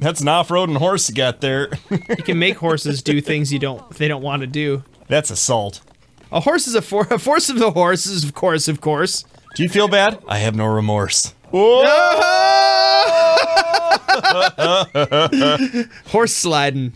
that's an off-roading horse you got there. you can make horses do things you don't they don't want to do. That's assault. A horse is a, for a force of the horses, of course, of course. Do you feel bad? I have no remorse. Oh! Whoa! horse sliding.